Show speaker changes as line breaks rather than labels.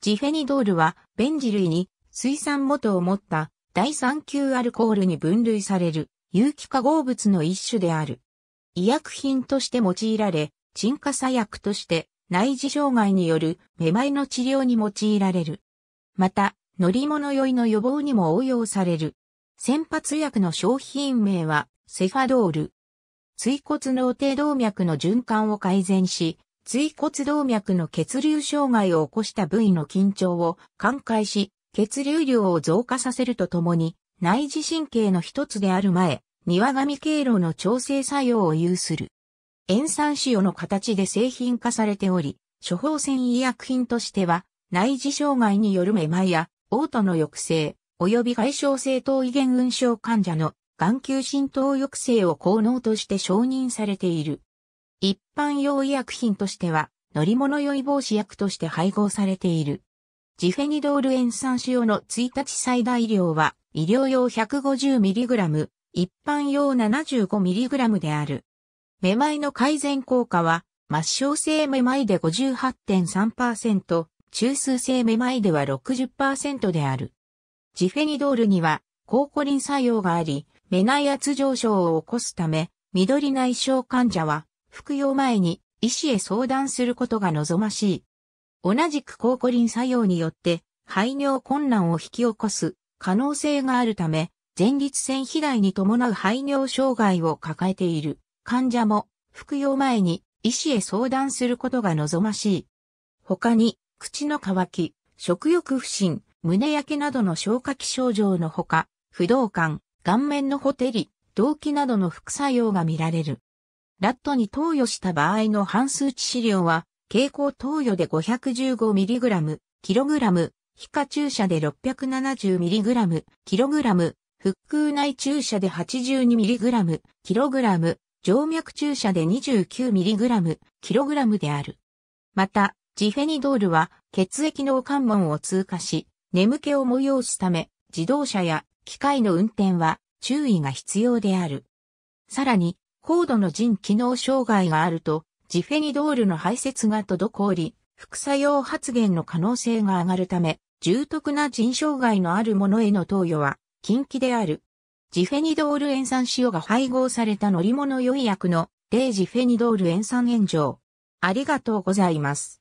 ジフェニドールは、ベンジ類に水酸元を持った第三級アルコールに分類される有機化合物の一種である。医薬品として用いられ、鎮火作薬として内耳障害によるめまいの治療に用いられる。また、乗り物酔いの予防にも応用される。先発薬の商品名はセファドール。椎骨脳底動脈の循環を改善し、椎骨動脈の血流障害を起こした部位の緊張を緩解し、血流量を増加させるとともに、内耳神経の一つである前、庭髪経路の調整作用を有する。塩酸塩の形で製品化されており、処方箋医薬品としては、内耳障害によるめまいや、嘔吐の抑制、及び解消性頭遺言運症患者の眼球浸透抑制を効能として承認されている。一般用医薬品としては、乗り物酔い防止薬として配合されている。ジフェニドール塩酸使用の1日最大量は、医療用 150mg、一般用 75mg である。めまいの改善効果は、末梢性めまいで58.3%、中枢性めまいでは60%である。ジフェニドールには、抗コリン作用があり、目内圧上昇を起こすため、緑内障患者は、服用前に医師へ相談することが望ましい。同じく抗コリン作用によって排尿困難を引き起こす可能性があるため、前立腺肥大に伴う排尿障害を抱えている患者も服用前に医師へ相談することが望ましい。他に、口の渇き、食欲不振、胸焼けなどの消化器症状のほか、不動感、顔面のほてり、動悸などの副作用が見られる。ラットに投与した場合の半数値資料は、蛍光投与で 515mg、kg、皮下注射で 670mg、kg、腹腔内注射で 82mg、kg、静脈注射で 29mg、kg である。また、ジフェニドールは血液の関門を通過し、眠気を催すため、自動車や機械の運転は注意が必要である。さらに、高度の腎機能障害があると、ジフェニドールの排泄が滞り、副作用発現の可能性が上がるため、重篤な腎障害のある者への投与は禁忌である。ジフェニドール塩酸塩が配合された乗り物良い薬のイジフェニドール塩酸炎上。ありがとうございます。